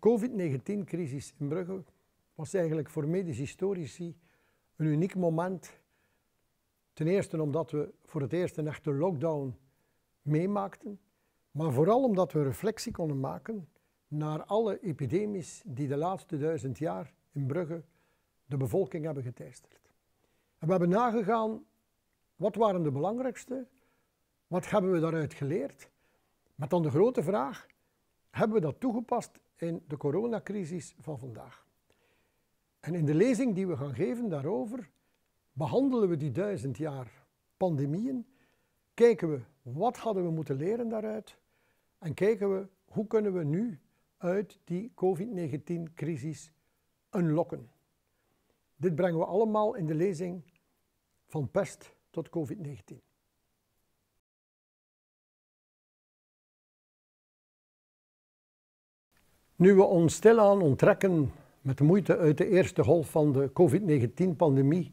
De COVID-19-crisis in Brugge was eigenlijk voor medisch historici een uniek moment. Ten eerste omdat we voor het eerst een echte lockdown meemaakten, maar vooral omdat we reflectie konden maken naar alle epidemies die de laatste duizend jaar in Brugge de bevolking hebben geteisterd. En we hebben nagegaan wat waren de belangrijkste, wat hebben we daaruit geleerd, met dan de grote vraag, hebben we dat toegepast in de coronacrisis van vandaag. En in de lezing die we gaan geven daarover behandelen we die duizend jaar pandemieën, kijken we wat hadden we moeten leren daaruit en kijken we hoe kunnen we nu uit die COVID-19-crisis unlocken. Dit brengen we allemaal in de lezing van pest tot COVID-19. Nu we ons stilaan onttrekken met de moeite uit de eerste golf van de COVID-19-pandemie,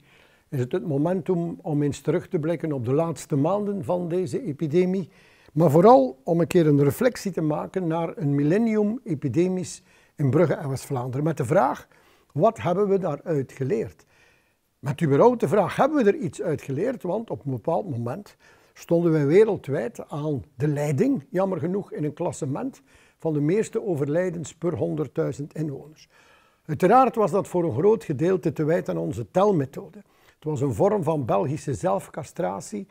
is het het moment om eens terug te blikken op de laatste maanden van deze epidemie, maar vooral om een keer een reflectie te maken naar een millennium epidemisch in Brugge en West-Vlaanderen met de vraag, wat hebben we daaruit geleerd? Met überhaupt de vraag, hebben we er iets uit geleerd? Want op een bepaald moment stonden we wereldwijd aan de leiding, jammer genoeg, in een klassement van de meeste overlijdens per 100.000 inwoners. Uiteraard was dat voor een groot gedeelte te wijten aan onze telmethode. Het was een vorm van Belgische zelfcastratie.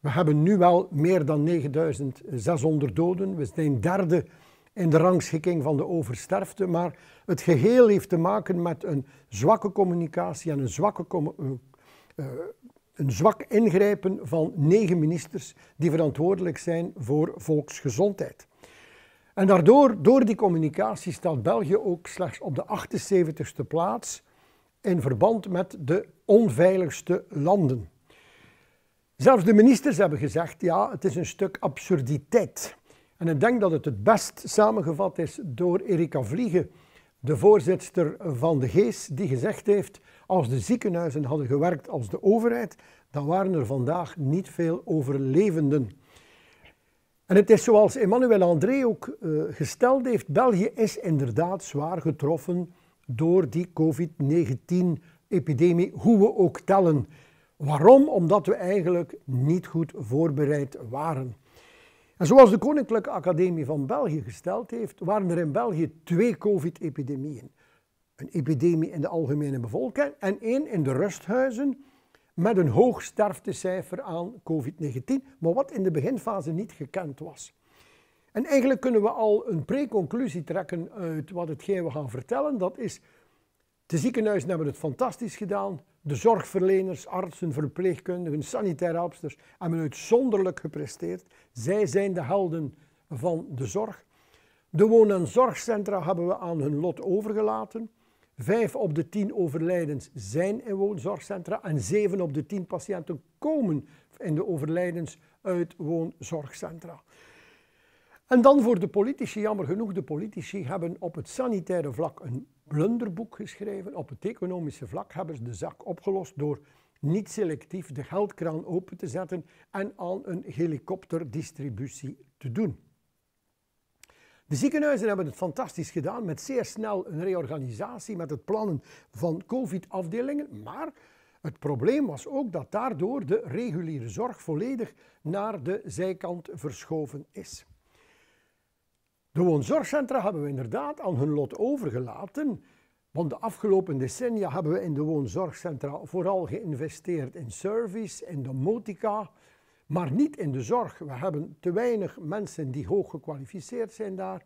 We hebben nu wel meer dan 9600 doden. We zijn derde in de rangschikking van de oversterfte. Maar het geheel heeft te maken met een zwakke communicatie en een, zwakke eh, eh, een zwak ingrijpen van negen ministers die verantwoordelijk zijn voor volksgezondheid. En daardoor, door die communicatie, staat België ook slechts op de 78ste plaats in verband met de onveiligste landen. Zelfs de ministers hebben gezegd, ja, het is een stuk absurditeit. En ik denk dat het het best samengevat is door Erika Vliegen, de voorzitter van de GEES, die gezegd heeft, als de ziekenhuizen hadden gewerkt als de overheid, dan waren er vandaag niet veel overlevenden. En het is zoals Emmanuel André ook eh, gesteld heeft, België is inderdaad zwaar getroffen door die COVID-19-epidemie, hoe we ook tellen. Waarom? Omdat we eigenlijk niet goed voorbereid waren. En zoals de Koninklijke Academie van België gesteld heeft, waren er in België twee COVID-epidemieën. Een epidemie in de algemene bevolking en één in de rusthuizen met een hoog sterftecijfer aan COVID-19, maar wat in de beginfase niet gekend was. En eigenlijk kunnen we al een preconclusie trekken uit wat hetgeen we gaan vertellen. Dat is, de ziekenhuizen hebben het fantastisch gedaan. De zorgverleners, artsen, verpleegkundigen, sanitaire helpsters hebben uitzonderlijk gepresteerd. Zij zijn de helden van de zorg. De woon- en zorgcentra hebben we aan hun lot overgelaten. Vijf op de tien overlijdens zijn in woonzorgcentra en zeven op de tien patiënten komen in de overlijdens uit woonzorgcentra. En dan voor de politici, jammer genoeg, de politici hebben op het sanitaire vlak een blunderboek geschreven. Op het economische vlak hebben ze de zak opgelost door niet selectief de geldkraan open te zetten en aan een helikopterdistributie te doen. De ziekenhuizen hebben het fantastisch gedaan met zeer snel een reorganisatie, met het plannen van COVID-afdelingen. Maar het probleem was ook dat daardoor de reguliere zorg volledig naar de zijkant verschoven is. De woonzorgcentra hebben we inderdaad aan hun lot overgelaten. Want de afgelopen decennia hebben we in de woonzorgcentra vooral geïnvesteerd in service, in domotica, maar niet in de zorg. We hebben te weinig mensen die hoog gekwalificeerd zijn daar.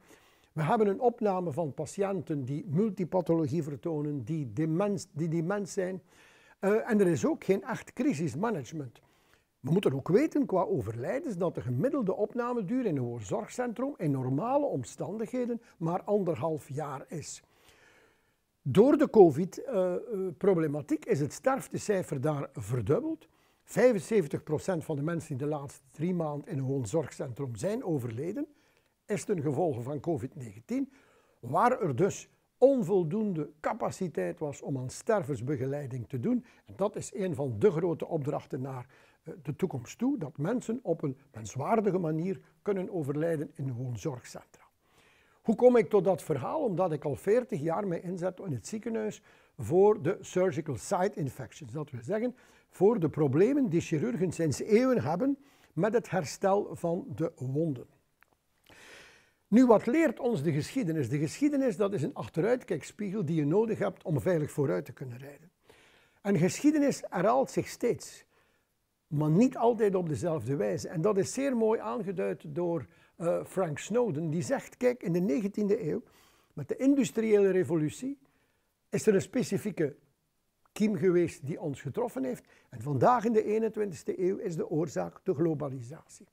We hebben een opname van patiënten die multipathologie vertonen, die dement, die dement zijn. Eh, en er is ook geen echt crisismanagement. We moeten ook weten qua overlijdens dat de gemiddelde opnameduur in een zorgcentrum in normale omstandigheden maar anderhalf jaar is. Door de COVID-problematiek eh, eh, is het sterftecijfer daar verdubbeld. 75% van de mensen die de laatste drie maanden in een woonzorgcentrum zijn overleden, is ten gevolge van COVID-19, waar er dus onvoldoende capaciteit was om aan stervensbegeleiding te doen. dat is een van de grote opdrachten naar eh, de toekomst toe, dat mensen op een menswaardige manier kunnen overlijden in woonzorgcentra. Hoe kom ik tot dat verhaal? Omdat ik al 40 jaar mee inzet in het ziekenhuis voor de surgical site infections. Dat wil zeggen, voor de problemen die chirurgen sinds eeuwen hebben met het herstel van de wonden. Nu, wat leert ons de geschiedenis? De geschiedenis dat is een achteruitkijkspiegel die je nodig hebt om veilig vooruit te kunnen rijden. En geschiedenis herhaalt zich steeds, maar niet altijd op dezelfde wijze. En dat is zeer mooi aangeduid door eh, Frank Snowden, die zegt, kijk, in de 19e eeuw, met de industriële revolutie, is er een specifieke kiem geweest die ons getroffen heeft. En vandaag in de 21e eeuw is de oorzaak de globalisatie.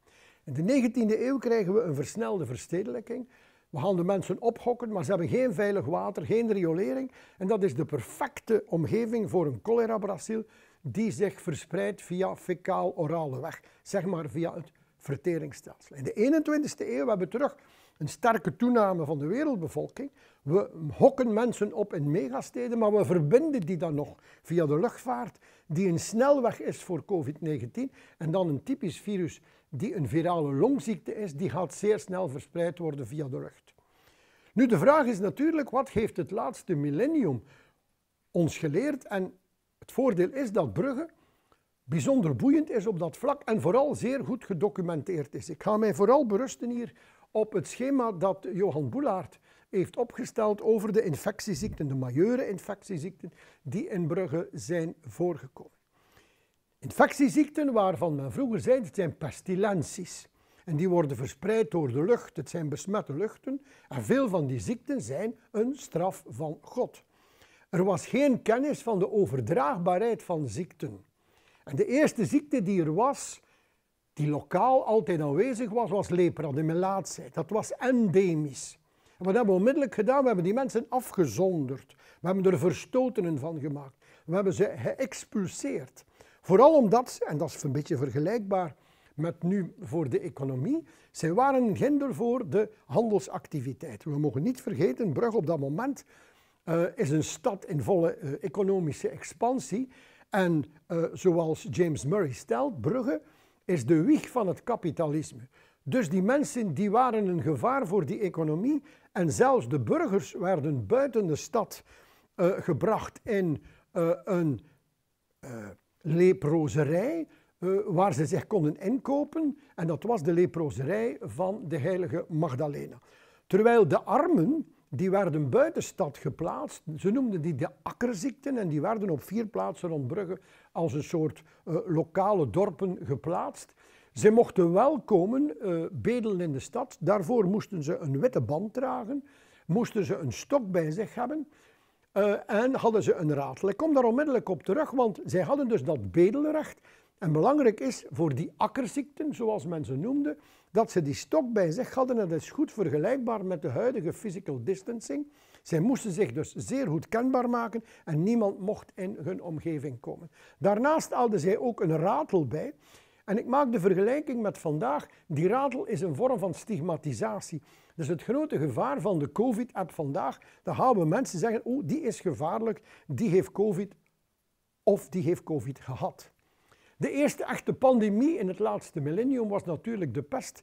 In de 19e eeuw krijgen we een versnelde verstedelijking. We gaan de mensen ophokken, maar ze hebben geen veilig water, geen riolering. En dat is de perfecte omgeving voor een cholera cholerabraciel die zich verspreidt via fecaal-orale weg, zeg maar via het verteringsstelsel. In de 21e eeuw hebben we terug een sterke toename van de wereldbevolking. We hokken mensen op in megasteden, maar we verbinden die dan nog via de luchtvaart, die een snelweg is voor COVID-19. En dan een typisch virus die een virale longziekte is, die gaat zeer snel verspreid worden via de lucht. Nu, de vraag is natuurlijk, wat heeft het laatste millennium ons geleerd? En het voordeel is dat Brugge bijzonder boeiend is op dat vlak en vooral zeer goed gedocumenteerd is. Ik ga mij vooral berusten hier op het schema dat Johan Boulaert heeft opgesteld over de infectieziekten, de majeure infectieziekten die in Brugge zijn voorgekomen. Infectieziekten waarvan men vroeger zei, het zijn pestilenties. En die worden verspreid door de lucht, het zijn besmette luchten. En veel van die ziekten zijn een straf van God. Er was geen kennis van de overdraagbaarheid van ziekten. En de eerste ziekte die er was, die lokaal altijd aanwezig was, was lepra, de melaatse. Dat was endemisch. En wat hebben we onmiddellijk gedaan? We hebben die mensen afgezonderd. We hebben er verstotenen van gemaakt. We hebben ze geëxpulseerd. Vooral omdat, en dat is een beetje vergelijkbaar met nu voor de economie, zij waren een hinder voor de handelsactiviteit. We mogen niet vergeten, Brugge op dat moment eh, is een stad in volle eh, economische expansie. En eh, zoals James Murray stelt, Brugge is de wieg van het kapitalisme. Dus die mensen die waren een gevaar voor die economie en zelfs de burgers werden buiten de stad eh, gebracht in eh, een uh, leprozerij waar ze zich konden inkopen en dat was de leprozerij van de heilige Magdalena. Terwijl de armen die werden buiten stad geplaatst. Ze noemden die de akkerziekten en die werden op vier plaatsen rond Brugge als een soort eh, lokale dorpen geplaatst. Ze mochten wel komen eh, bedelen in de stad. Daarvoor moesten ze een witte band dragen, moesten ze een stok bij zich hebben eh, en hadden ze een ratel. Ik kom daar onmiddellijk op terug, want zij hadden dus dat bedelrecht. En belangrijk is voor die akkerziekten, zoals men ze noemde, dat ze die stok bij zich hadden. En dat is goed vergelijkbaar met de huidige physical distancing. Zij moesten zich dus zeer goed kenbaar maken en niemand mocht in hun omgeving komen. Daarnaast haalden zij ook een ratel bij. En ik maak de vergelijking met vandaag. Die ratel is een vorm van stigmatisatie. Dus het grote gevaar van de COVID-app vandaag, dat gaan we mensen zeggen, oh, die is gevaarlijk, die heeft COVID of die heeft COVID gehad. De eerste echte pandemie in het laatste millennium was natuurlijk de pest.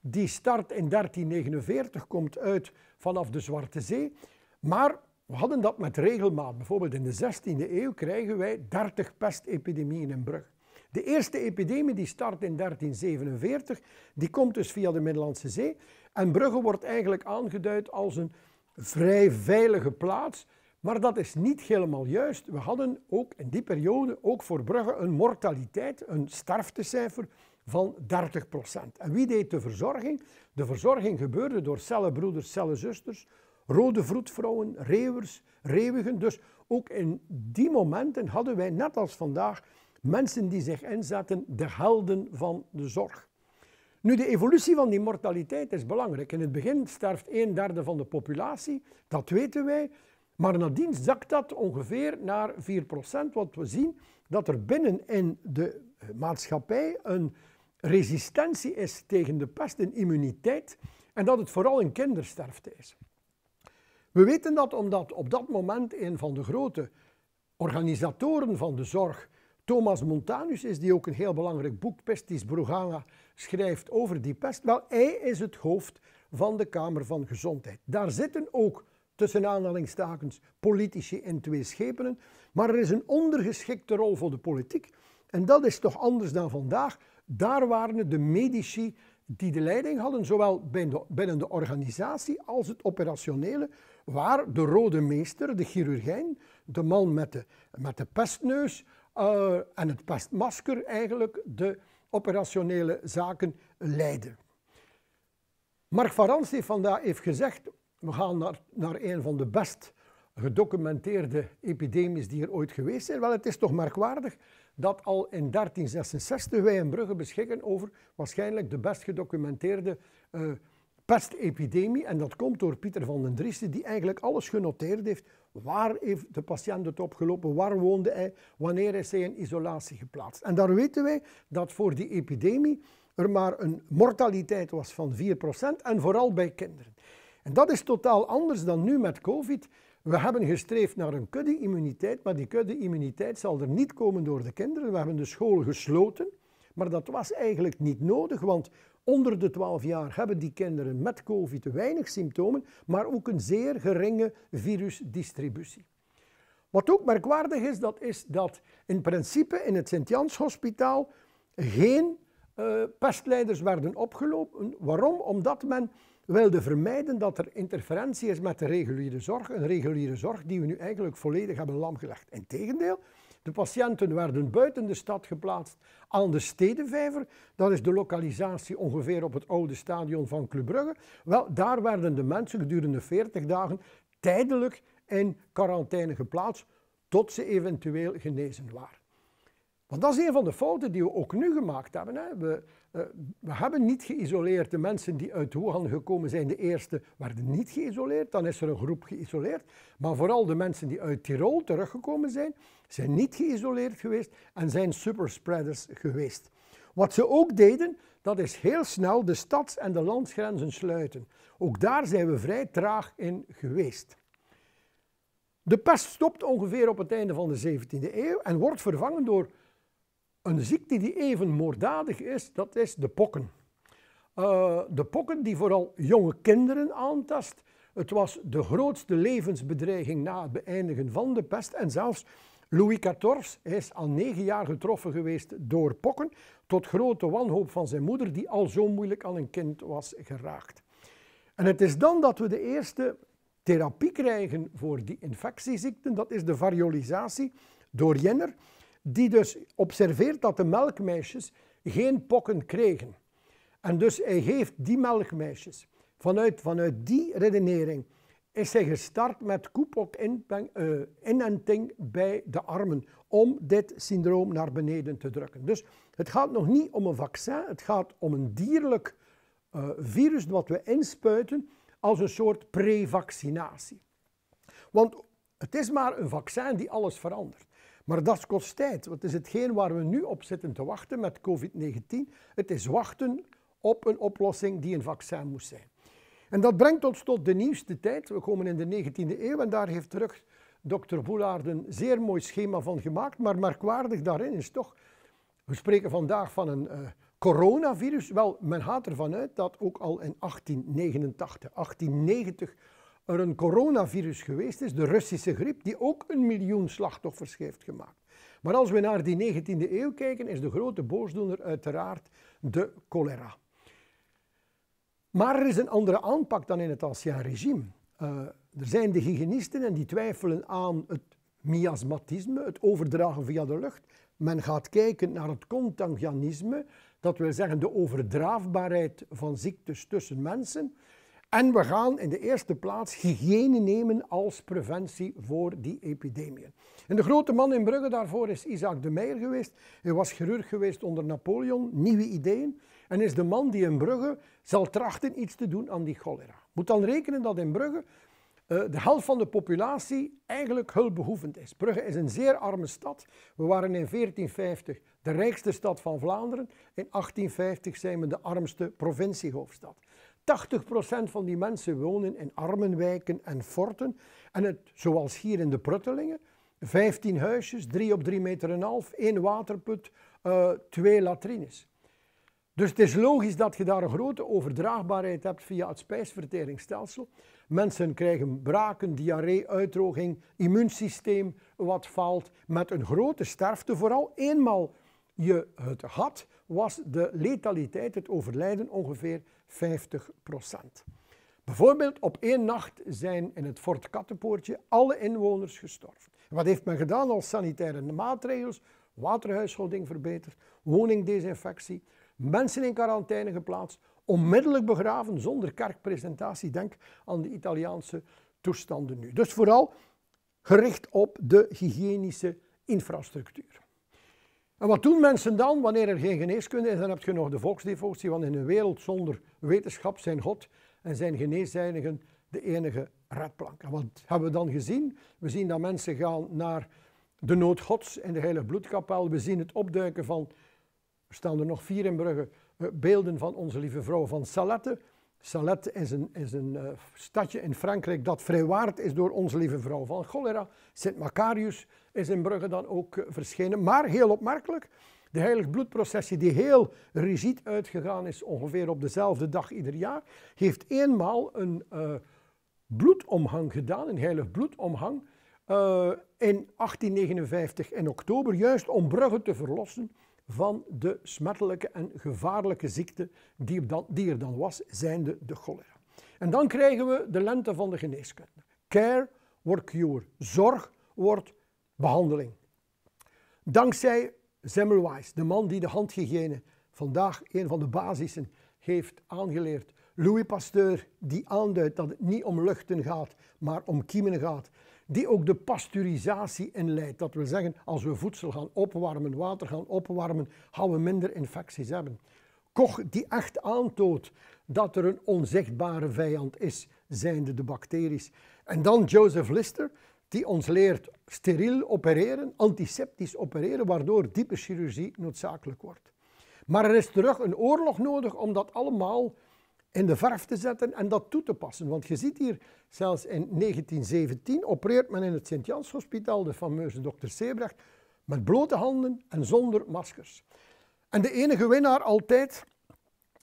Die start in 1349, komt uit vanaf de Zwarte Zee. Maar we hadden dat met regelmaat. Bijvoorbeeld in de 16e eeuw krijgen wij 30 pestepidemieën in Brugge. De eerste epidemie die start in 1347, die komt dus via de Middellandse Zee. En Brugge wordt eigenlijk aangeduid als een vrij veilige plaats maar dat is niet helemaal juist. We hadden ook in die periode, ook voor Brugge, een mortaliteit, een sterftecijfer van 30 procent. En wie deed de verzorging? De verzorging gebeurde door cellenbroeders, cellenzusters, rode vroedvrouwen, reeuwers, reeuwigen. Dus ook in die momenten hadden wij, net als vandaag, mensen die zich inzetten, de helden van de zorg. Nu, de evolutie van die mortaliteit is belangrijk. In het begin sterft een derde van de populatie, dat weten wij. Maar nadien zakt dat ongeveer naar 4%, want we zien dat er binnen in de eh, maatschappij een resistentie is tegen de pest, een immuniteit, en dat het vooral een kindersterfte is. We weten dat omdat op dat moment een van de grote organisatoren van de zorg Thomas Montanus is, die ook een heel belangrijk boek, Pestis Brugana, schrijft over die pest. Wel, hij is het hoofd van de Kamer van Gezondheid. Daar zitten ook tussen aanhalingstakens, politici en twee schepenen. Maar er is een ondergeschikte rol voor de politiek. En dat is toch anders dan vandaag. Daar waren de medici die de leiding hadden, zowel binnen de organisatie als het operationele, waar de rode meester, de chirurgijn, de man met de, met de pestneus eh, en het pestmasker eigenlijk de operationele zaken leidde. Mark van heeft vandaag heeft gezegd, we gaan naar, naar een van de best gedocumenteerde epidemies die er ooit geweest zijn. Wel, het is toch merkwaardig dat al in 1366 wij in Brugge beschikken over waarschijnlijk de best gedocumenteerde eh, pestepidemie. En dat komt door Pieter van den Drieste die eigenlijk alles genoteerd heeft. Waar heeft de patiënt het opgelopen? Waar woonde hij? Wanneer is hij in isolatie geplaatst? En daar weten wij dat voor die epidemie er maar een mortaliteit was van 4% en vooral bij kinderen. En dat is totaal anders dan nu met COVID. We hebben gestreefd naar een kudde-immuniteit, maar die kudde-immuniteit zal er niet komen door de kinderen. We hebben de school gesloten, maar dat was eigenlijk niet nodig, want onder de 12 jaar hebben die kinderen met COVID weinig symptomen, maar ook een zeer geringe virusdistributie. Wat ook merkwaardig is, dat is dat in principe in het Sint-Jans Hospitaal geen uh, pestleiders werden opgelopen. Waarom? Omdat men wilde vermijden dat er interferentie is met de reguliere zorg. Een reguliere zorg die we nu eigenlijk volledig hebben lamgelegd. Integendeel, de patiënten werden buiten de stad geplaatst aan de stedenvijver. Dat is de lokalisatie ongeveer op het oude stadion van Club Brugge. Wel, daar werden de mensen gedurende 40 dagen tijdelijk in quarantaine geplaatst tot ze eventueel genezen waren. Want dat is een van de fouten die we ook nu gemaakt hebben. Hè. We eh, we hebben niet geïsoleerd. De mensen die uit Wuhan gekomen zijn, de eerste, werden niet geïsoleerd. Dan is er een groep geïsoleerd. Maar vooral de mensen die uit Tirol teruggekomen zijn, zijn niet geïsoleerd geweest en zijn superspreaders geweest. Wat ze ook deden, dat is heel snel de stads- en de landsgrenzen sluiten. Ook daar zijn we vrij traag in geweest. De pest stopt ongeveer op het einde van de 17e eeuw en wordt vervangen door een ziekte die even moorddadig is, dat is de pokken. Eh, de pokken die vooral jonge kinderen aantast. Het was de grootste levensbedreiging na het beëindigen van de pest. En zelfs Louis XIV is al negen jaar getroffen geweest door pokken, tot grote wanhoop van zijn moeder, die al zo moeilijk aan een kind was geraakt. En het is dan dat we de eerste therapie krijgen voor die infectieziekten, dat is de variolisatie door Jenner die dus observeert dat de melkmeisjes geen pokken kregen. En dus hij geeft die melkmeisjes. Vanuit, vanuit die redenering is hij gestart met koepelinenting eh, bij de armen om dit syndroom naar beneden te drukken. Dus het gaat nog niet om een vaccin, het gaat om een dierlijk eh, virus wat we inspuiten als een soort pre-vaccinatie, Want het is maar een vaccin die alles verandert. Maar dat kost tijd, want het is hetgeen waar we nu op zitten te wachten met COVID-19. Het is wachten op een oplossing die een vaccin moest zijn. En dat brengt ons tot de nieuwste tijd. We komen in de 19e eeuw en daar heeft terug dokter Boelaard een zeer mooi schema van gemaakt. Maar merkwaardig daarin is toch, we spreken vandaag van een eh, coronavirus. Wel, men gaat ervan uit dat ook al in 1889, 1890 er een coronavirus geweest is, de Russische griep, die ook een miljoen slachtoffers heeft gemaakt. Maar als we naar die 19e eeuw kijken, is de grote boosdoener uiteraard de cholera. Maar er is een andere aanpak dan in het ancien regime. Eh, er zijn de hygiënisten en die twijfelen aan het miasmatisme, het overdragen via de lucht. Men gaat kijken naar het contagianisme, dat wil zeggen de overdraafbaarheid van ziektes tussen mensen. En we gaan in de eerste plaats hygiëne nemen als preventie voor die epidemieën. En de grote man in Brugge daarvoor is Isaac de Meijer geweest. Hij was chirurg geweest onder Napoleon, nieuwe ideeën. En is de man die in Brugge zal trachten iets te doen aan die cholera. Moet dan rekenen dat in Brugge eh, de helft van de populatie eigenlijk hulpbehoevend is. Brugge is een zeer arme stad. We waren in 1450 de rijkste stad van Vlaanderen. In 1850 zijn we de armste provinciehoofdstad. 80% van die mensen wonen in armenwijken en forten. En het, zoals hier in de Pruttelingen, 15 huisjes, 3 op 3 meter en half, één waterput, uh, twee latrines. Dus het is logisch dat je daar een grote overdraagbaarheid hebt via het spijsverteringsstelsel. Mensen krijgen braken, diarree, uitdroging, immuunsysteem wat faalt, met een grote sterfte. Vooral eenmaal je het had, was de letaliteit, het overlijden, ongeveer 50 procent. Bijvoorbeeld op één nacht zijn in het Fort Kattenpoortje alle inwoners gestorven. Wat heeft men gedaan als sanitaire maatregels? Waterhuishouding verbeterd, woningdesinfectie, mensen in quarantaine geplaatst, onmiddellijk begraven zonder kerkpresentatie. Denk aan de Italiaanse toestanden nu. Dus vooral gericht op de hygiënische infrastructuur. En wat doen mensen dan wanneer er geen geneeskunde is? Dan heb je nog de volksdevotie, want in een wereld zonder wetenschap zijn God en zijn geneesheiligen de enige redplank. wat hebben we dan gezien? We zien dat mensen gaan naar de noodgods gods in de heilige bloedkapel. We zien het opduiken van, er staan er nog vier in Brugge, eh, beelden van onze lieve vrouw van Salette. Salette is een, is een eh, stadje in Frankrijk dat vrijwaard is door onze lieve vrouw van cholera. Sint Macarius is in Brugge dan ook eh, verschenen. Maar heel opmerkelijk, de heilig bloedprocessie die heel rigide uitgegaan is, ongeveer op dezelfde dag ieder jaar, heeft eenmaal een uh, bloedomhang gedaan, een heilig bloedomhang, in 1859 in oktober, juist om Brugge te verlossen van de smettelijke en gevaarlijke ziekte die, er dan was, zijnde de cholera. En dan krijgen we de lente van de geneeskunde. Care wordt cure, zorg wordt behandeling. Dankzij Semmelweis, de man die de handhygiëne vandaag een van de basissen heeft aangeleerd. Louis Pasteur, die aanduidt dat het niet om luchten gaat, maar om kiemen gaat die ook de pasteurisatie inleidt. Dat wil zeggen, als we voedsel gaan opwarmen, water gaan opwarmen, gaan we minder infecties hebben. Koch die echt aantoont dat er een onzichtbare vijand is, zijnde de bacteriën. En dan Joseph Lister, die ons leert steriel opereren, antiseptisch opereren, waardoor diepe chirurgie noodzakelijk wordt. Maar er is terug een oorlog nodig om dat allemaal in de verf te zetten en dat toe te passen. Want je ziet hier, zelfs in 1917 opereert men in het Sint-Jans-hospitaal, de fameuze dokter Sebrecht, met blote handen en zonder maskers. En de enige winnaar altijd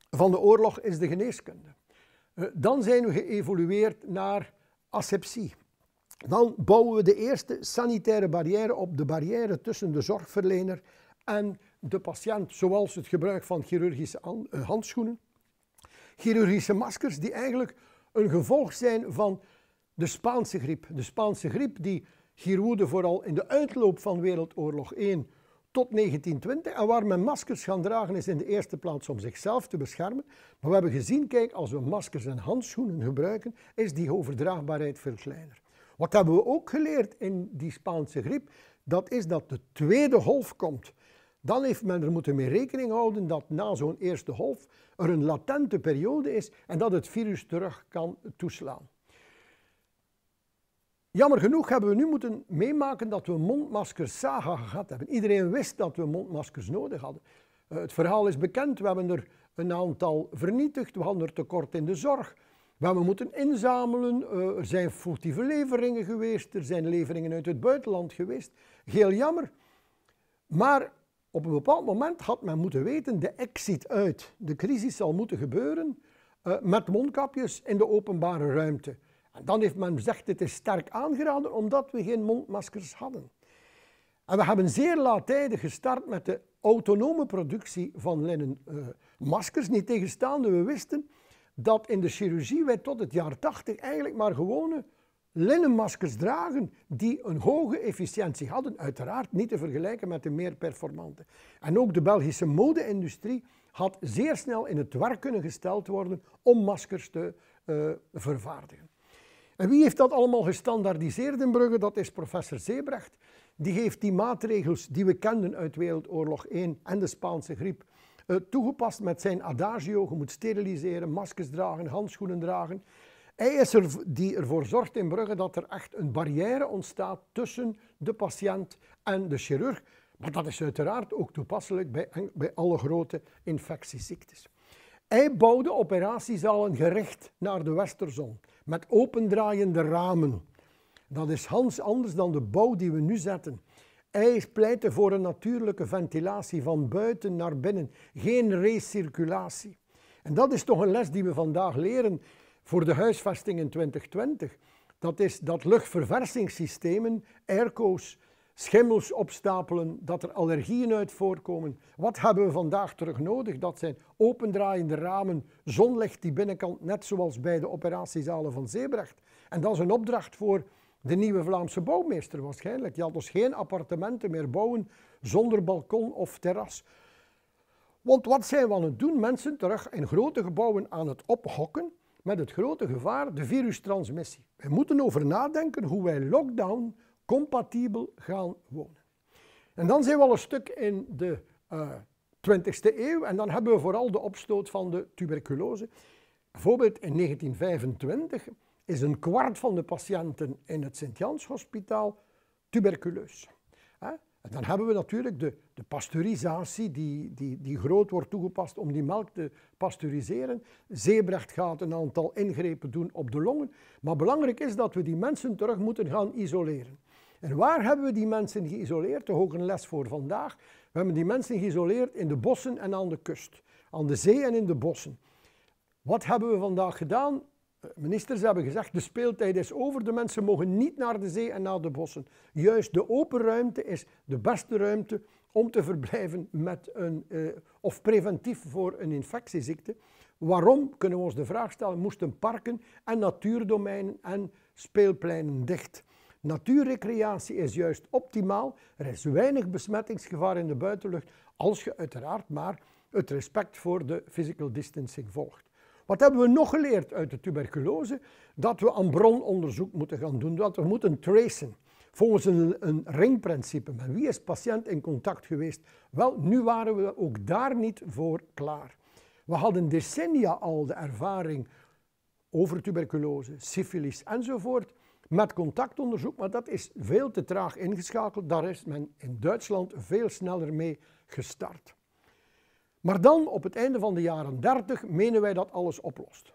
van de oorlog is de geneeskunde. Eh, dan zijn we geëvolueerd naar asepsie. Dan bouwen we de eerste sanitaire barrière op, de barrière tussen de zorgverlener en de patiënt, zoals het gebruik van chirurgische eh, handschoenen chirurgische maskers die eigenlijk een gevolg zijn van de Spaanse griep. De Spaanse griep die hier vooral in de uitloop van Wereldoorlog 1 tot 1920 en waar men maskers gaan dragen is in de eerste plaats om zichzelf te beschermen. Maar we hebben gezien, kijk, als we maskers en handschoenen gebruiken, is die overdraagbaarheid veel kleiner. Wat hebben we ook geleerd in die Spaanse griep? Dat is dat de tweede golf komt. Dan heeft men er moeten mee rekening houden dat na zo'n eerste golf er een latente periode is en dat het virus terug kan toeslaan. Jammer genoeg hebben we nu moeten meemaken dat we mondmaskers saga gehad hebben. Iedereen wist dat we mondmaskers nodig hadden. Eh, het verhaal is bekend, we hebben er een aantal vernietigd, we hadden er tekort in de zorg, we hebben moeten inzamelen, eh, er zijn foutieve leveringen geweest, er zijn leveringen uit het buitenland geweest. Heel jammer. Maar op een bepaald moment had men moeten weten, de exit uit, de crisis zal moeten gebeuren eh, met mondkapjes in de openbare ruimte. En dan heeft men gezegd, dit is sterk aangeraden omdat we geen mondmaskers hadden. En we hebben zeer laat tijdig gestart met de autonome productie van linnen uh, maskers, niet tegenstaande we wisten dat in de chirurgie wij tot het jaar 80 eigenlijk maar gewone linnenmaskers dragen die een hoge efficiëntie hadden, uiteraard niet te vergelijken met de meer performante. En ook de Belgische mode-industrie had zeer snel in het werk kunnen gesteld worden om maskers te eh, vervaardigen. En wie heeft dat allemaal gestandardiseerd in Brugge? Dat is professor Zeebrecht. Die heeft die maatregels die we kenden uit Wereldoorlog 1 en de Spaanse griep eh, toegepast met zijn adagio. Je moet steriliseren, maskers dragen, handschoenen dragen. Hij is er die ervoor zorgt in Brugge dat er echt een barrière ontstaat tussen de patiënt en de chirurg. Maar dat is uiteraard ook toepasselijk bij, bij alle grote infectieziektes. Hij bouwde operatiezalen gericht naar de westerzon, met opendraaiende ramen. Dat is Hans anders dan de bouw die we nu zetten. Hij pleitte voor een natuurlijke ventilatie van buiten naar binnen, geen recirculatie. En dat is toch een les die we vandaag leren voor de huisvesting in 2020. Dat is dat luchtverversingssystemen, airco's, schimmels opstapelen, dat er allergieën uit voorkomen. Wat hebben we vandaag terug nodig? Dat zijn opendraaiende ramen, zonlicht die binnenkant, net zoals bij de operatiezalen van Zeebrecht. En dat is een opdracht voor de nieuwe Vlaamse bouwmeester waarschijnlijk. Je had dus geen appartementen meer bouwen zonder balkon of terras. Want wat zijn we aan het doen? Mensen terug in grote gebouwen aan het ophokken met het grote gevaar de virustransmissie. We moeten over nadenken hoe wij lockdown compatibel gaan wonen. En dan zijn we al een stuk in de uh, eh, 20e eeuw en dan hebben we vooral de opstoot van de tuberculose. Bijvoorbeeld in 1925 is een kwart van de patiënten in het Sint-Jans Hospitaal tuberculeus. En dan hebben we natuurlijk de, de pasteurisatie die, die, die groot wordt toegepast om die melk te pasteuriseren. Zeebrecht gaat een aantal ingrepen doen op de longen. Maar belangrijk is dat we die mensen terug moeten gaan isoleren. En waar hebben we die mensen geïsoleerd? De hoge les voor vandaag. We hebben die mensen geïsoleerd in de bossen en aan de kust. Aan de zee en in de bossen. Wat hebben we vandaag gedaan? Ministers hebben gezegd, de speeltijd is over, de mensen mogen niet naar de zee en naar de bossen. Juist de open ruimte is de beste ruimte om te verblijven met een, eh, of preventief voor een infectieziekte. Waarom kunnen we ons de vraag stellen, moesten parken en natuurdomeinen en speelpleinen dicht? Natuurrecreatie is juist optimaal. Er is weinig besmettingsgevaar in de buitenlucht als je uiteraard maar het respect voor de physical distancing volgt. Wat hebben we nog geleerd uit de tuberculose? Dat we aan brononderzoek moeten gaan doen, dat we moeten tracen. Volgens een, een ringprincipe. Met wie is patiënt in contact geweest? Wel, nu waren we ook daar niet voor klaar. We hadden decennia al de ervaring over tuberculose, syfilis enzovoort met contactonderzoek, maar dat is veel te traag ingeschakeld. Daar is men in Duitsland veel sneller mee gestart. Maar dan op het einde van de jaren 30 menen wij dat alles oplost.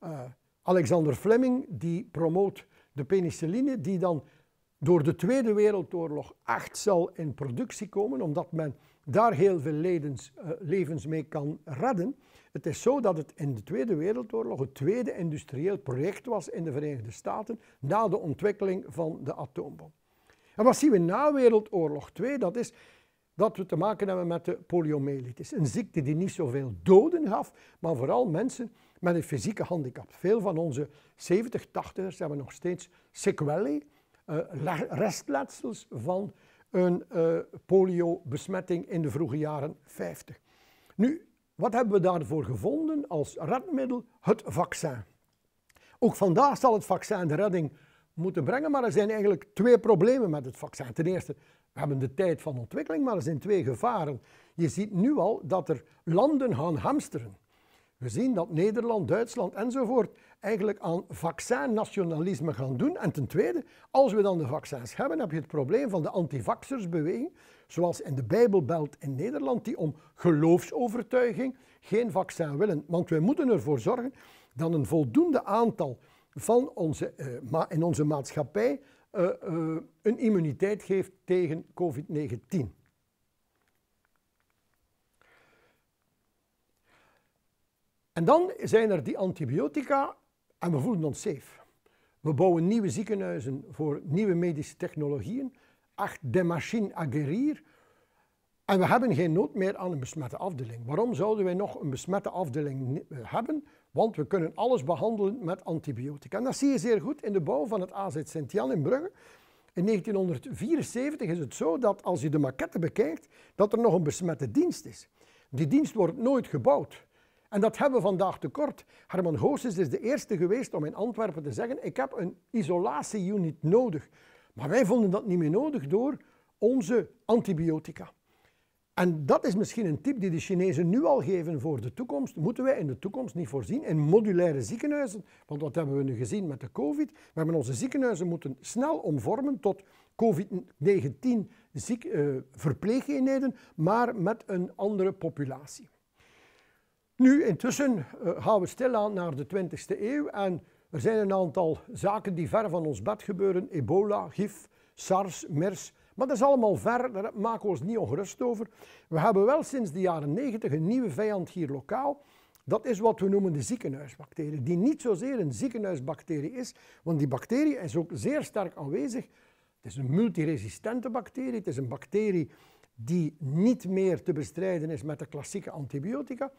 Eh, Alexander Fleming die promoot de penicilline die dan door de Tweede Wereldoorlog echt zal in productie komen, omdat men daar heel veel levens, eh, levens mee kan redden. Het is zo dat het in de Tweede Wereldoorlog het tweede industrieel project was in de Verenigde Staten na de ontwikkeling van de atoombom. En wat zien we na Wereldoorlog 2? Dat is dat we te maken hebben met de poliomyelitis. Een ziekte die niet zoveel doden gaf, maar vooral mensen met een fysieke handicap. Veel van onze 70, 80ers hebben nog steeds sequelae, eh, restletsels van een eh, poliobesmetting in de vroege jaren 50. Nu, wat hebben we daarvoor gevonden als redmiddel? Het vaccin. Ook vandaag zal het vaccin de redding moeten brengen, maar er zijn eigenlijk twee problemen met het vaccin. Ten eerste, we hebben de tijd van ontwikkeling, maar er zijn twee gevaren. Je ziet nu al dat er landen gaan hamsteren. We zien dat Nederland, Duitsland enzovoort eigenlijk aan vaccinationalisme gaan doen. En ten tweede, als we dan de vaccins hebben, heb je het probleem van de antivaxersbeweging, zoals in de Bijbelbelt in Nederland, die om geloofsovertuiging geen vaccin willen. Want wij moeten ervoor zorgen dat een voldoende aantal van onze, eh, in onze maatschappij eh, eh, een immuniteit geeft tegen COVID-19. En dan zijn er die antibiotica en we voelen ons safe. We bouwen nieuwe ziekenhuizen voor nieuwe medische technologieën. Ach, de machine aguerrir. En we hebben geen nood meer aan een besmette afdeling. Waarom zouden wij nog een besmette afdeling eh, hebben want we kunnen alles behandelen met antibiotica. En dat zie je zeer goed in de bouw van het AZ Sint-Jan in Brugge. In 1974 is het zo dat als je de maquette bekijkt, dat er nog een besmette dienst is. Die dienst wordt nooit gebouwd. En dat hebben we vandaag tekort. Herman Goossens is de eerste geweest om in Antwerpen te zeggen ik heb een isolatieunit nodig. Maar wij vonden dat niet meer nodig door onze antibiotica. En dat is misschien een tip die de Chinezen nu al geven voor de toekomst. Moeten wij in de toekomst niet voorzien in modulaire ziekenhuizen? Want wat hebben we nu gezien met de COVID? We hebben onze ziekenhuizen moeten snel omvormen tot COVID-19 ziek, eh, maar met een andere populatie. Nu, intussen eh, gaan we stilaan naar de 20e eeuw en er zijn een aantal zaken die ver van ons bed gebeuren. Ebola, gif, SARS, MERS, maar dat is allemaal ver, daar maken we ons niet ongerust over. We hebben wel sinds de jaren 90 een nieuwe vijand hier lokaal. Dat is wat we noemen de ziekenhuisbacterie, die niet zozeer een ziekenhuisbacterie is, want die bacterie is ook zeer sterk aanwezig. Het is een multiresistente bacterie, het is een bacterie die niet meer te bestrijden is met de klassieke antibiotica.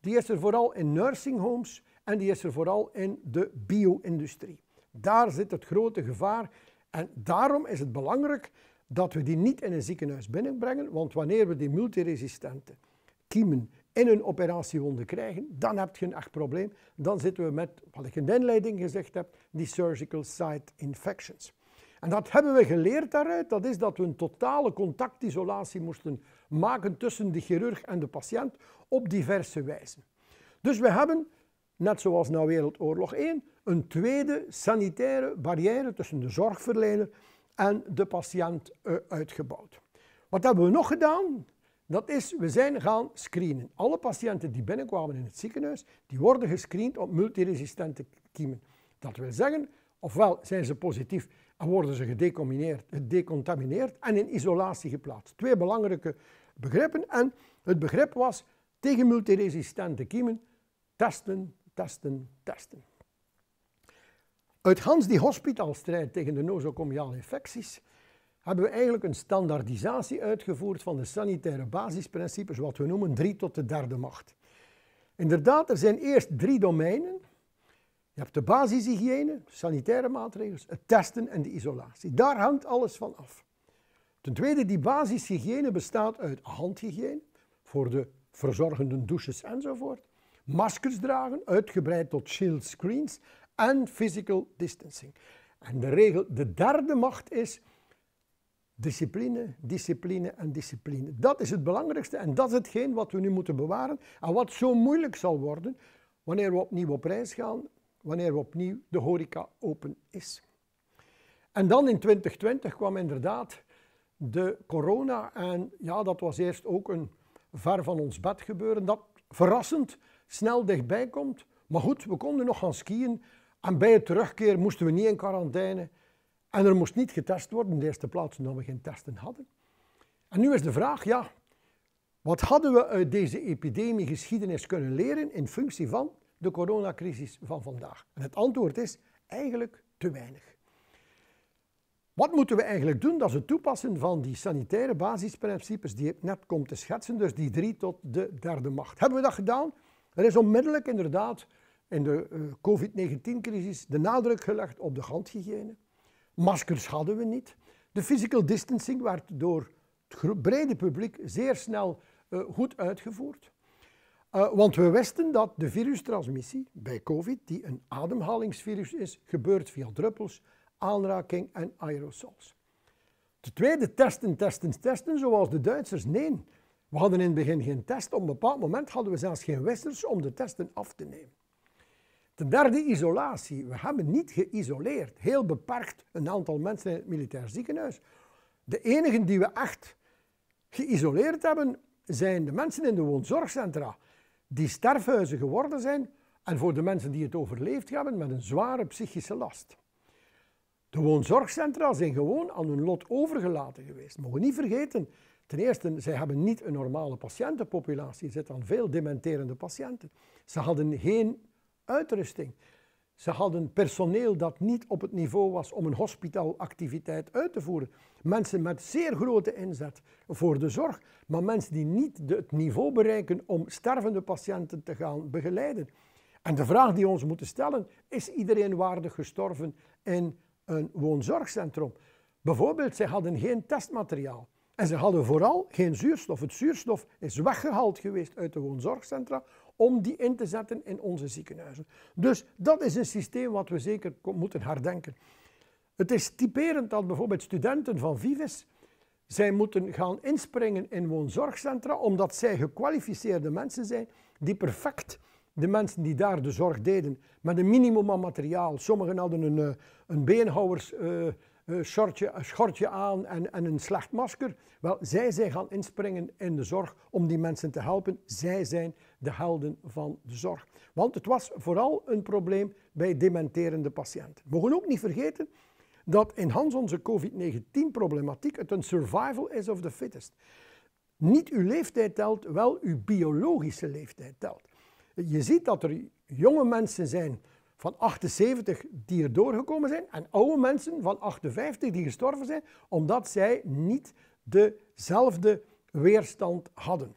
Die is er vooral in nursing homes en die is er vooral in de bio-industrie. Daar zit het grote gevaar en daarom is het belangrijk dat we die niet in een ziekenhuis binnenbrengen, want wanneer we die multiresistente kiemen in een operatiewonde krijgen, dan heb je een echt probleem. Dan zitten we met, wat ik in de inleiding gezegd heb, die surgical site infections. En dat hebben we geleerd daaruit, dat is dat we een totale contactisolatie moesten maken tussen de chirurg en de patiënt op diverse wijzen. Dus we hebben net zoals na Wereldoorlog 1, een tweede sanitaire barrière tussen de zorgverlener en de patiënt eh, uitgebouwd. Wat hebben we nog gedaan? Dat is, we zijn gaan screenen. Alle patiënten die binnenkwamen in het ziekenhuis, die worden gescreend op multiresistente kiemen. Dat wil zeggen, ofwel zijn ze positief en worden ze gedecontamineerd en in isolatie geplaatst. Twee belangrijke begrippen. En het begrip was tegen multiresistente kiemen testen Testen, testen. Uit Hans die hospitalstrijd tegen de nosocomiale infecties hebben we eigenlijk een standaardisatie uitgevoerd van de sanitaire basisprincipes, wat we noemen drie tot de derde macht. Inderdaad, er zijn eerst drie domeinen. Je hebt de basishygiëne, sanitaire maatregelen, het testen en de isolatie. Daar hangt alles van af. Ten tweede, die basishygiëne bestaat uit handhygiëne voor de verzorgende douches enzovoort. Maskers dragen, uitgebreid tot shield screens en physical distancing. En de regel, de derde macht is discipline, discipline en discipline. Dat is het belangrijkste en dat is hetgeen wat we nu moeten bewaren en wat zo moeilijk zal worden wanneer we opnieuw op reis gaan, wanneer we opnieuw de horeca open is. En dan in 2020 kwam inderdaad de corona en ja, dat was eerst ook een ver van ons bed gebeuren. Dat verrassend snel dichtbij komt. Maar goed, we konden nog gaan skiën. En bij het terugkeer moesten we niet in quarantaine. En er moest niet getest worden, in de eerste plaats omdat we geen testen hadden. En nu is de vraag, ja, wat hadden we uit deze epidemie geschiedenis kunnen leren in functie van de coronacrisis van vandaag? En het antwoord is eigenlijk te weinig. Wat moeten we eigenlijk doen? Dat is het toepassen van die sanitaire basisprincipes die ik net kom te schetsen, dus die drie tot de derde macht. Hebben we dat gedaan? Er is onmiddellijk inderdaad in de eh, COVID-19-crisis de nadruk gelegd op de handhygiëne. Maskers hadden we niet. De physical distancing werd door het brede publiek zeer snel eh, goed uitgevoerd. Eh, want we wisten dat de virustransmissie bij COVID, die een ademhalingsvirus is, gebeurt via druppels, aanraking en aerosols. De tweede testen, testen, testen, zoals de Duitsers. Nee, we hadden in het begin geen test. Op een bepaald moment hadden we zelfs geen wissels om de testen af te nemen. Ten derde isolatie. We hebben niet geïsoleerd. Heel beperkt een aantal mensen in het militair ziekenhuis. De enigen die we echt geïsoleerd hebben, zijn de mensen in de woonzorgcentra. Die sterfhuizen geworden zijn. En voor de mensen die het overleefd hebben met een zware psychische last. De woonzorgcentra zijn gewoon aan hun lot overgelaten geweest. Mogen niet vergeten, Ten eerste, zij hebben niet een normale patiëntenpopulatie. Er zitten veel dementerende patiënten. Ze hadden geen uitrusting. Ze hadden personeel dat niet op het niveau was om een hospitaalactiviteit uit te voeren. Mensen met zeer grote inzet voor de zorg, maar mensen die niet het niveau bereiken om stervende patiënten te gaan begeleiden. En de vraag die we ons moeten stellen, is iedereen waardig gestorven in een woonzorgcentrum? Bijvoorbeeld, zij hadden geen testmateriaal. En ze hadden vooral geen zuurstof. Het zuurstof is weggehaald geweest uit de woonzorgcentra om die in te zetten in onze ziekenhuizen. Dus dat is een systeem wat we zeker moeten herdenken. Het is typerend dat bijvoorbeeld studenten van Vives zij moeten gaan inspringen in woonzorgcentra omdat zij gekwalificeerde mensen zijn die perfect de mensen die daar de zorg deden met een minimum aan materiaal. Sommigen hadden een, eh, een beenhouwers... Eh, eh, shortje, schortje aan en, en een slecht masker. Wel, zij zijn gaan inspringen in de zorg om die mensen te helpen. Zij zijn de helden van de zorg. Want het was vooral een probleem bij dementerende patiënten. We mogen ook niet vergeten dat in Hans onze COVID-19-problematiek het een survival is of the fittest. Niet uw leeftijd telt, wel uw biologische leeftijd telt. Je ziet dat er jonge mensen zijn van 78 die er doorgekomen zijn en oude mensen van 58 die gestorven zijn omdat zij niet dezelfde weerstand hadden.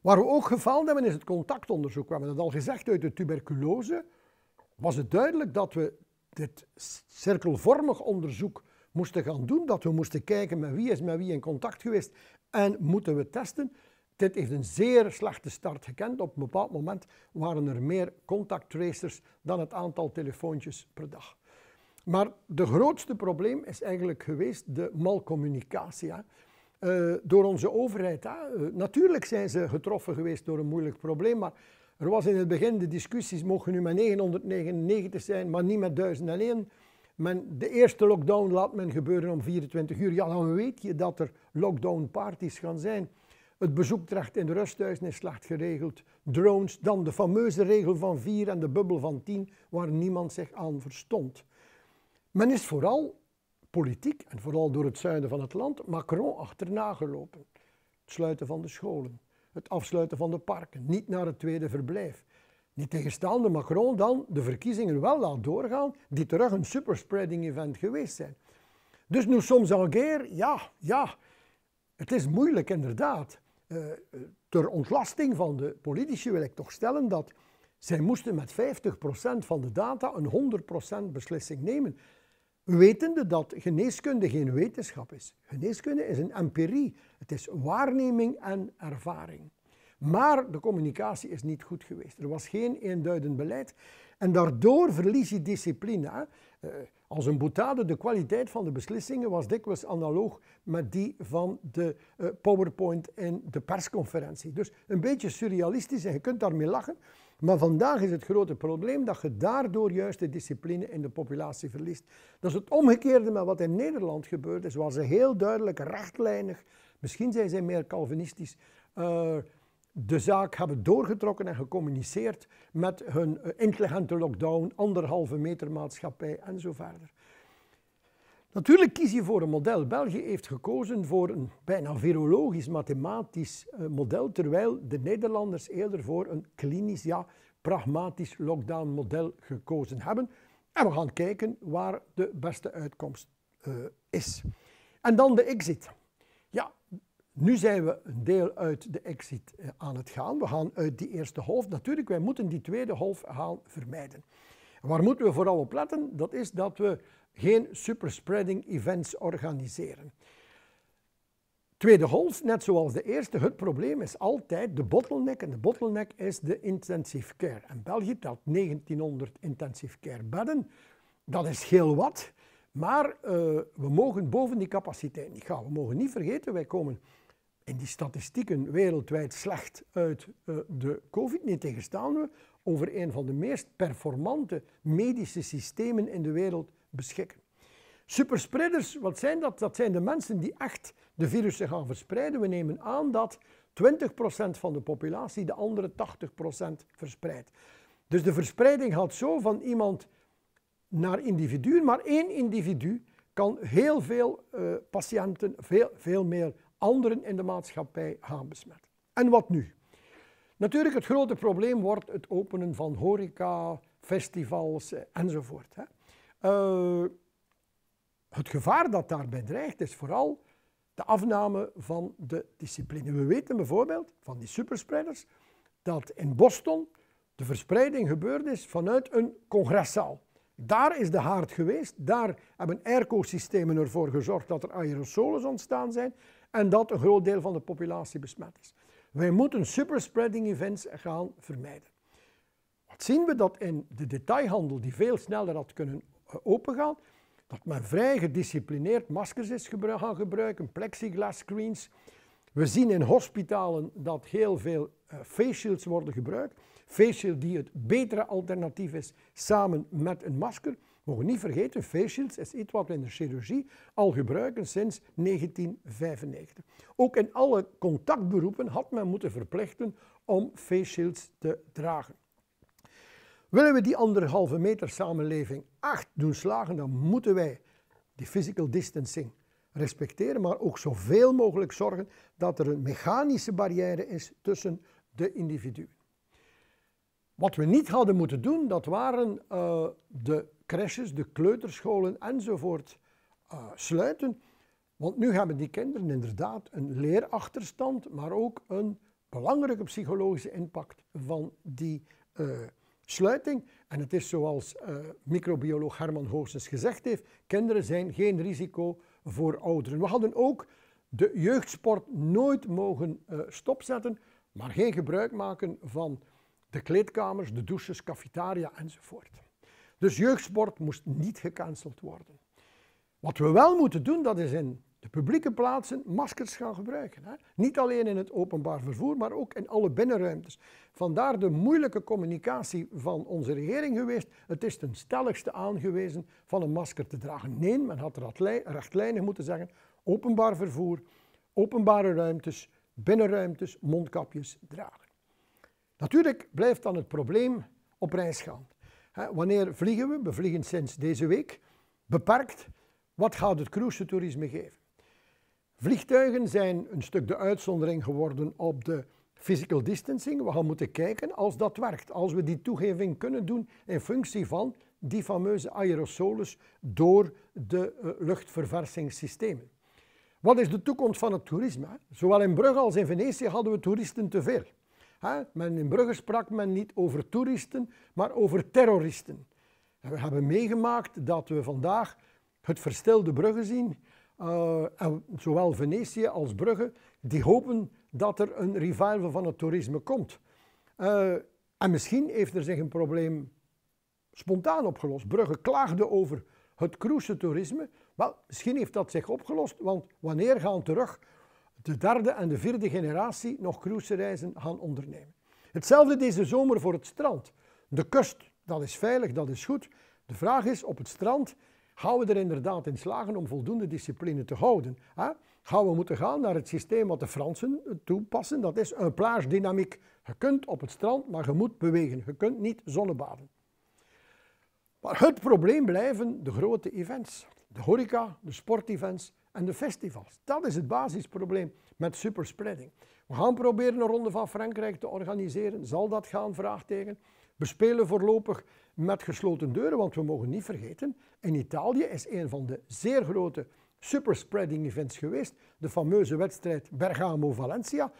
Waar we ook gefaald hebben is het contactonderzoek. We hebben het al gezegd uit de tuberculose. Was het duidelijk dat we dit cirkelvormig onderzoek moesten gaan doen, dat we moesten kijken met wie is met wie in contact geweest en moeten we testen. Dit heeft een zeer slechte start gekend. Op een bepaald moment waren er meer contacttracers dan het aantal telefoontjes per dag. Maar de grootste probleem is eigenlijk geweest de malcommunicatie. Eh, door onze overheid. Eh, natuurlijk zijn ze getroffen geweest door een moeilijk probleem, maar er was in het begin de discussies, mogen nu maar 999 zijn, maar niet met 1001. Men, de eerste lockdown laat men gebeuren om 24 uur. Ja, dan weet je dat er lockdown parties gaan zijn. Het bezoekdracht in de rusthuizen is slecht geregeld. Drones, dan de fameuze regel van vier en de bubbel van tien, waar niemand zich aan verstond. Men is vooral politiek, en vooral door het zuiden van het land, Macron achterna gelopen. Het sluiten van de scholen, het afsluiten van de parken, niet naar het tweede verblijf. Niet tegenstaande Macron dan de verkiezingen wel laat doorgaan, die terug een superspreading event geweest zijn. Dus nu soms Alger, ja, ja, het is moeilijk inderdaad. Uh, ter ontlasting van de politici wil ik toch stellen dat zij moesten met 50% van de data een 100% beslissing nemen. Wetende dat geneeskunde geen wetenschap is. Geneeskunde is een empirie. Het is waarneming en ervaring. Maar de communicatie is niet goed geweest. Er was geen eenduidend beleid. En daardoor verlies je discipline. Eh, als een boutade, de kwaliteit van de beslissingen was dikwijls analoog met die van de eh, PowerPoint en de persconferentie. Dus een beetje surrealistisch en je kunt daarmee lachen. Maar vandaag is het grote probleem dat je daardoor juist de discipline in de populatie verliest. Dat is het omgekeerde met wat in Nederland gebeurd is, waar ze heel duidelijk rechtlijnig, misschien zijn ze meer Calvinistisch, eh, de zaak hebben doorgetrokken en gecommuniceerd met hun eh, intelligente lockdown, anderhalve meter maatschappij en zo verder. Natuurlijk kies je voor een model. België heeft gekozen voor een bijna virologisch, mathematisch eh, model, terwijl de Nederlanders eerder voor een klinisch, ja, pragmatisch lockdown model gekozen hebben. En we gaan kijken waar de beste uitkomst eh, is. En dan de exit. Nu zijn we een deel uit de exit eh, aan het gaan. We gaan uit die eerste golf. Natuurlijk, wij moeten die tweede golf gaan vermijden. waar moeten we vooral op letten? Dat is dat we geen superspreading events organiseren. Tweede golf, net zoals de eerste, het probleem is altijd de bottleneck. En de bottleneck is de intensive care. En België telt 1900 intensive care bedden. Dat is heel wat. Maar eh, we mogen boven die capaciteit niet gaan. We mogen niet vergeten, wij komen en die statistieken wereldwijd slecht uit eh, de COVID, niet tegenstaan we, over een van de meest performante medische systemen in de wereld beschikken. Superspreaders, wat zijn dat? Dat zijn de mensen die echt de virussen gaan verspreiden. We nemen aan dat 20% van de populatie de andere 80% verspreidt. Dus de verspreiding gaat zo van iemand naar individu, maar één individu kan heel veel eh, patiënten, veel, veel meer anderen in de maatschappij gaan besmetten. En wat nu? Natuurlijk, het grote probleem wordt het openen van horeca, festivals eh, enzovoort. Hè. Eh, het gevaar dat daarbij dreigt is vooral de afname van de discipline. We weten bijvoorbeeld van die superspreiders dat in Boston de verspreiding gebeurd is vanuit een congreszaal. Daar is de haard geweest, daar hebben airco-systemen ervoor gezorgd dat er aerosolen ontstaan zijn en dat een groot deel van de populatie besmet is. Wij moeten superspreading events gaan vermijden. Wat zien we dat in de detailhandel, die veel sneller had kunnen eh, opengaan, dat men vrij gedisciplineerd maskers is gaan gebruiken, plexiglas screens. We zien in hospitalen dat heel veel eh, face shields worden gebruikt. Face shields die het betere alternatief is samen met een masker. Mogen niet vergeten, face shields is iets wat we in de chirurgie al gebruiken sinds 1995. Ook in alle contactberoepen had men moeten verplichten om face shields te dragen. Willen we die anderhalve meter samenleving acht doen slagen, dan moeten wij die physical distancing respecteren, maar ook zoveel mogelijk zorgen dat er een mechanische barrière is tussen de individuen. Wat we niet hadden moeten doen, dat waren eh, de crèches, de kleuterscholen enzovoort eh, sluiten. Want nu hebben die kinderen inderdaad een leerachterstand, maar ook een belangrijke psychologische impact van die eh, sluiting. En het is zoals eh, microbioloog Herman Hoogstens gezegd heeft, kinderen zijn geen risico voor ouderen. We hadden ook de jeugdsport nooit mogen stopzetten, maar geen gebruik maken van de kleedkamers, de douches, cafetaria enzovoort. Dus jeugdsport moest niet gecanceld worden. Wat we wel moeten doen, dat is in de publieke plaatsen maskers gaan gebruiken. Hè? Niet alleen in het openbaar vervoer, maar ook in alle binnenruimtes. Vandaar de moeilijke communicatie van onze regering geweest. Het is ten stelligste aangewezen van een masker te dragen. Nee, men had rechtlijnig moeten zeggen. Openbaar vervoer, openbare ruimtes, binnenruimtes, mondkapjes dragen. Natuurlijk blijft dan het probleem op reis gaan wanneer vliegen we? We vliegen sinds deze week beperkt. Wat gaat het cruise-toerisme geven? Vliegtuigen zijn een stuk de uitzondering geworden op de physical distancing. We gaan moeten kijken als dat werkt. Als we die toegeving kunnen doen in functie van die fameuze aerosolus door de uh, luchtverversingssystemen. Wat is de toekomst van het toerisme? Zowel in Brugge als in Venetië hadden we toeristen te veel. Men in Brugge sprak men niet over toeristen, maar over terroristen. we hebben meegemaakt dat we vandaag het verstilde Brugge zien. Eh, en zowel Venetië als Brugge, die hopen dat er een revival van het toerisme komt. Eh, en misschien heeft er zich een probleem spontaan opgelost. Brugge klaagde over het cruise toerisme. Wel, misschien heeft dat zich opgelost, want wanneer gaan terug de derde en de vierde generatie nog cruisereizen gaan ondernemen. Hetzelfde deze zomer voor het strand. De kust, dat is veilig, dat is goed. De vraag is op het strand, gaan we er inderdaad in slagen om voldoende discipline te houden? Hè? Gaan we moeten gaan naar het systeem wat de Fransen toepassen? Dat is een plaatsdynamiek. Je kunt op het strand, maar je moet bewegen. Je kunt niet zonnebaden. Maar het probleem blijven de grote events. De horeca, de sportevents, en de festivals. Dat is het basisprobleem met superspreading. We gaan proberen een ronde van Frankrijk te organiseren. Zal dat gaan? Vraagteken. We spelen voorlopig met gesloten deuren, want we mogen niet vergeten, in Italië is een van de zeer grote superspreading events geweest. De fameuze wedstrijd Bergamo-Valencia,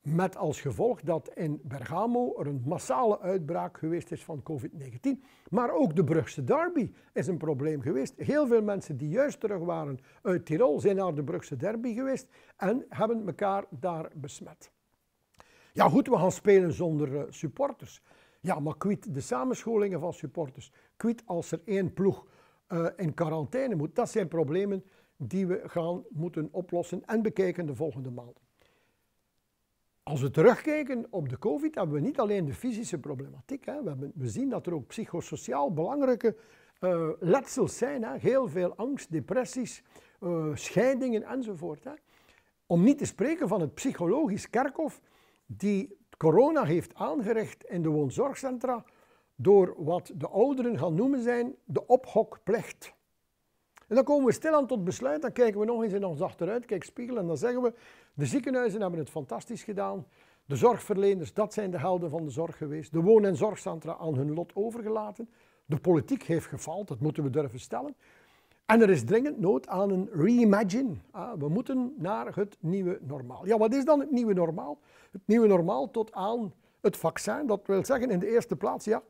met als gevolg dat in Bergamo er een massale uitbraak geweest is van COVID-19. Maar ook de Brugse derby is een probleem geweest. Heel veel mensen die juist terug waren uit Tirol zijn naar de Brugse derby geweest en hebben elkaar daar besmet. Ja goed, we gaan spelen zonder eh, supporters. Ja, maar kwiet de samenscholingen van supporters, kwiet als er één ploeg eh, in quarantaine moet, dat zijn problemen die we gaan moeten oplossen en bekijken de volgende maand. Als we terugkijken op de COVID, hebben we niet alleen de fysische problematiek. Hè. We, hebben, we, zien dat er ook psychosociaal belangrijke uh, letsels zijn. Hè. Heel veel angst, depressies, eh, scheidingen enzovoort. Hè. Om niet te spreken van het psychologisch kerkhof die corona heeft aangericht in de woonzorgcentra door wat de ouderen gaan noemen zijn de ophokplicht. En dan komen we stilaan tot besluit, dan kijken we nog eens in ons achteruitkijkspiegel en dan zeggen we, de ziekenhuizen hebben het fantastisch gedaan. De zorgverleners, dat zijn de helden van de zorg geweest. De woon- en zorgcentra aan hun lot overgelaten. De politiek heeft gefaald, dat moeten we durven stellen. En er is dringend nood aan een reimagine. Ah, we moeten naar het nieuwe normaal. Ja, wat is dan het nieuwe normaal? Het nieuwe normaal tot aan het vaccin. Dat wil zeggen in de eerste plaats, ja,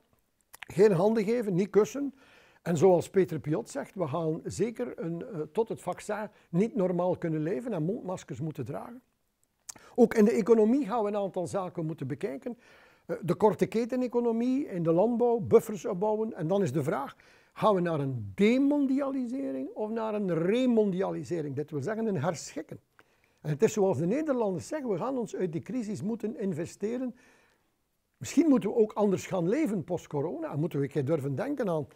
geen handen geven, niet kussen, en zoals Peter Piot zegt, we gaan zeker een, eh, tot het vaccin niet normaal kunnen leven en mondmaskers moeten dragen. Ook in de economie gaan we een aantal zaken moeten bekijken. Eh, de korte keten economie, in de landbouw, buffers opbouwen. En dan is de vraag, gaan we naar een demondialisering of naar een remondialisering? Dit wil zeggen een herschikken. En het is zoals de Nederlanders zeggen, we gaan ons uit die crisis moeten investeren. Misschien moeten we ook anders gaan leven post-corona en moeten we keer durven denken aan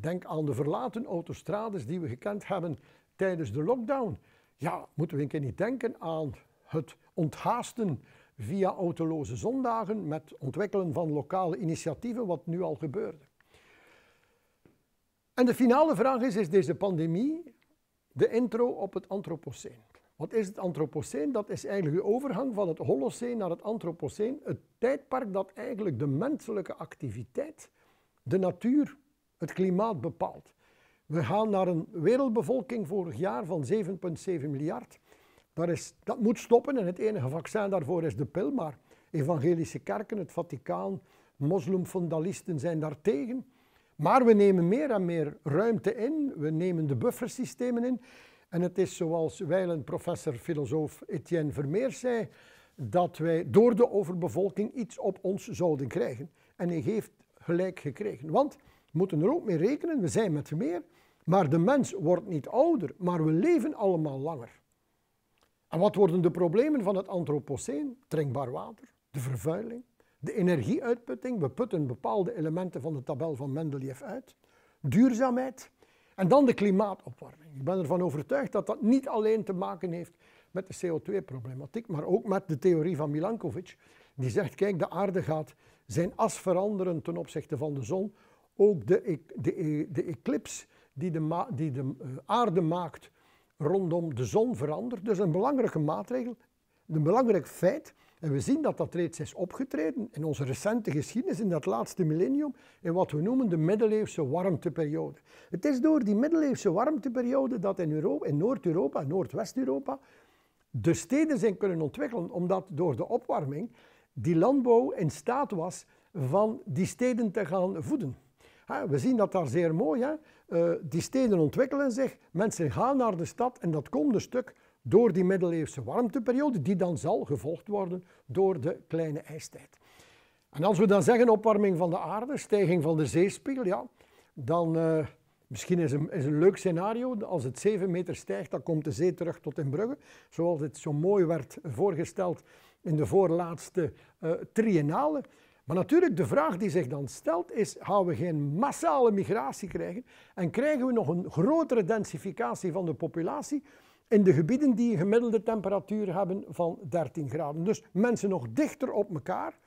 Denk aan de verlaten autostrades die we gekend hebben tijdens de lockdown. Ja, moeten we een keer niet denken aan het onthaasten via autoloze zondagen met ontwikkelen van lokale initiatieven, wat nu al gebeurde. En de finale vraag is, is deze pandemie de intro op het antropoceen? Wat is het antropoceen? Dat is eigenlijk de overgang van het holoceen naar het antropoceen, het tijdperk dat eigenlijk de menselijke activiteit, de natuur het klimaat bepaalt. We gaan naar een wereldbevolking vorig jaar van 7,7 miljard. Dat, is, dat moet stoppen en het enige vaccin daarvoor is de pil. Maar evangelische kerken, het Vaticaan, moslimfondalisten zijn daartegen. Maar we nemen meer en meer ruimte in. We nemen de buffersystemen in. En het is zoals wijlen professor filosoof Etienne Vermeer zei, dat wij door de overbevolking iets op ons zouden krijgen. En hij heeft gelijk gekregen. Want we moeten er ook mee rekenen, we zijn met meer, maar de mens wordt niet ouder, maar we leven allemaal langer. En wat worden de problemen van het antropoceen? Drinkbaar water, de vervuiling, de energieuitputting. We putten bepaalde elementen van de tabel van Mendeleev uit. Duurzaamheid. En dan de klimaatopwarming. Ik ben ervan overtuigd dat dat niet alleen te maken heeft met de CO2-problematiek, maar ook met de theorie van Milankovic, die zegt, kijk, de aarde gaat zijn as veranderen ten opzichte van de zon ook de, e-, de, e-, de eclips die de, die de eh, aarde maakt rondom de zon verandert. Dus een belangrijke maatregel, een belangrijk feit. En we zien dat dat reeds is opgetreden in onze recente geschiedenis, in dat laatste millennium, in wat we noemen de middeleeuwse warmteperiode. Het is door die middeleeuwse warmteperiode dat in, Europa, Noord-Europa en Noordwest-Europa de steden zijn kunnen ontwikkelen, omdat door de opwarming die landbouw in staat was van die steden te gaan voeden. Ah, we zien dat daar zeer mooi. Hè? Eh, die steden ontwikkelen zich, mensen gaan naar de stad en dat komt een stuk door die middeleeuwse warmteperiode, die dan zal gevolgd worden door de kleine ijstijd. En als we dan zeggen opwarming van de aarde, stijging van de zeespiegel, ja, dan eh, misschien is een, is een leuk scenario. Als het 7 meter stijgt, dan komt de zee terug tot in Brugge. Zoals het zo mooi werd voorgesteld in de voorlaatste uh, triennale. Maar natuurlijk, de vraag die zich dan stelt is, gaan we geen massale migratie krijgen en krijgen we nog een grotere densificatie van de populatie in de gebieden die een gemiddelde temperatuur hebben van 13 graden. Dus mensen nog dichter op elkaar,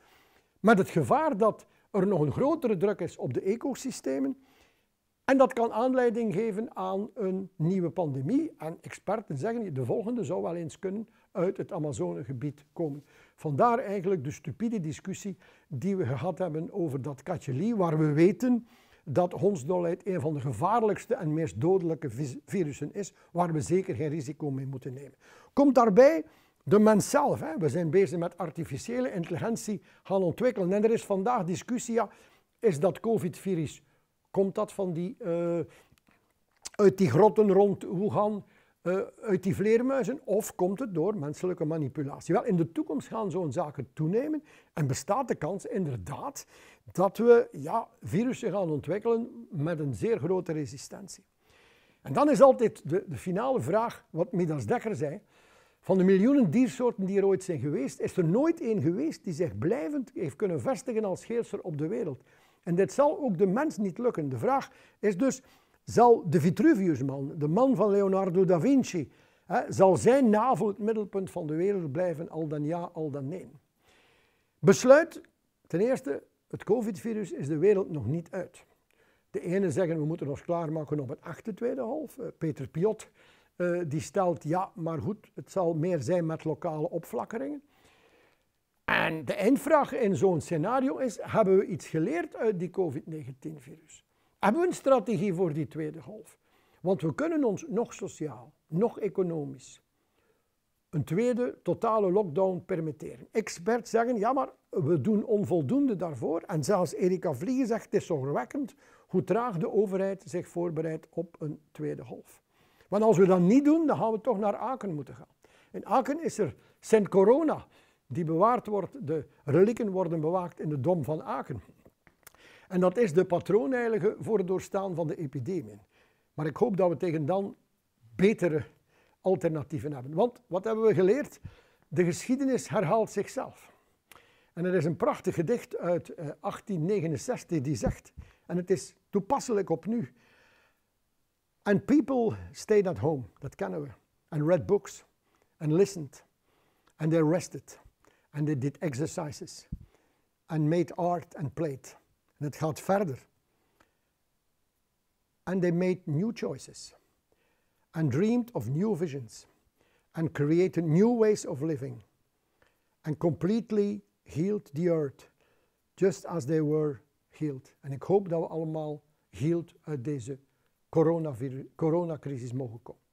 met het gevaar dat er nog een grotere druk is op de ecosystemen. En dat kan aanleiding geven aan een nieuwe pandemie. En experten zeggen, de volgende zou wel eens kunnen uit het Amazonegebied komen. Vandaar eigenlijk de stupide discussie die we gehad hebben over dat katjelie, waar we weten dat hondsdolheid een van de gevaarlijkste en meest dodelijke virussen is, waar we zeker geen risico mee moeten nemen. Komt daarbij de mens zelf. Hè. We zijn bezig met artificiële intelligentie gaan ontwikkelen. En er is vandaag discussie, ja, is dat COVID-virus, komt dat van die, eh, uit die grotten rond Wuhan? Eh, uit die vleermuizen of komt het door menselijke manipulatie? Wel, in de toekomst gaan zo'n zaken toenemen en bestaat de kans inderdaad dat we ja, virussen gaan ontwikkelen met een zeer grote resistentie. En dan is altijd de, finale vraag, wat Midas Dekker zei, van de miljoenen diersoorten die er ooit zijn geweest, is er nooit één geweest die zich blijvend heeft kunnen vestigen als heerser op de wereld. En dit zal ook de mens niet lukken. De vraag is dus, zal de Vitruviusman, de man van Leonardo da Vinci, hè, zal zijn navel het middelpunt van de wereld blijven, al dan ja, al dan nee. Besluit, ten eerste, het COVID-virus is de wereld nog niet uit. De ene zeggen we moeten ons klaarmaken op het achte tweede half. Eh, Peter Piot eh, die stelt ja, maar goed, het zal meer zijn met lokale opflakkeringen. En de eindvraag in zo'n scenario is: hebben we iets geleerd uit die COVID-19-virus? Hebben we een strategie voor die tweede golf? Want we kunnen ons nog sociaal, nog economisch een tweede totale lockdown permitteren. Experts zeggen, ja maar we doen onvoldoende daarvoor. En zelfs Erika Vliegen zegt, het is zorgwekkend hoe traag de overheid zich voorbereidt op een tweede golf. Want als we dat niet doen, dan gaan we toch naar Aken moeten gaan. In Aken is er Sint Corona, die bewaard wordt, de relieken worden bewaakt in de Dom van Aken. En dat is de patroonheilige eh, voor het doorstaan van de epidemie. Maar ik hoop dat we tegen dan betere alternatieven hebben. Want wat hebben we geleerd? De geschiedenis herhaalt zichzelf. En er is een prachtig gedicht uit 1869 eh, die zegt, en het is toepasselijk op nu. And people stayed at home, dat kennen we, and read books, and listened, and they rested, and they did exercises, and made art and played. En het gaat verder. And they made new choices and dreamed of new visions and created new ways of living and completely healed the earth just as they were healed. En ik hoop dat we allemaal healed uit deze coronacrisis mogen komen.